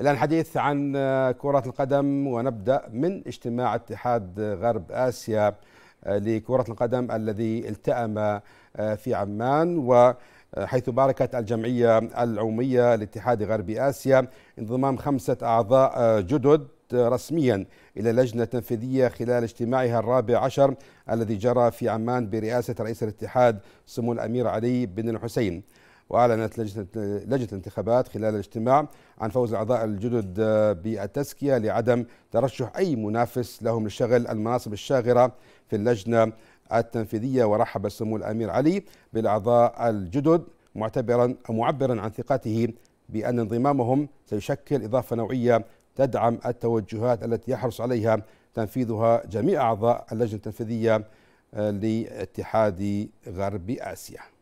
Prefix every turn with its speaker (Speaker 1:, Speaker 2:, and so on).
Speaker 1: الآن حديث عن كرة القدم ونبدأ من اجتماع اتحاد غرب آسيا آه، لكرة القدم الذي التأم آه، في عمان و حيث باركت الجمعية العمومية لاتحاد غرب آسيا انضمام خمسة أعضاء آه، جدد رسميا إلى اللجنة التنفيذية خلال اجتماعها الرابع عشر الذي جرى في عمان برئاسة رئيس الاتحاد سمو الأمير علي بن الحسين وأعلنت لجنة, لجنة الانتخابات خلال الاجتماع عن فوز الأعضاء الجدد بالتزكية لعدم ترشح أي منافس لهم لشغل المناصب الشاغرة في اللجنة التنفيذية ورحب سمو الأمير علي بالأعضاء الجدد معتبرا معبرا عن ثقته بأن انضمامهم سيشكل إضافة نوعية تدعم التوجهات التي يحرص عليها تنفيذها جميع أعضاء اللجنة التنفيذية لاتحاد غرب آسيا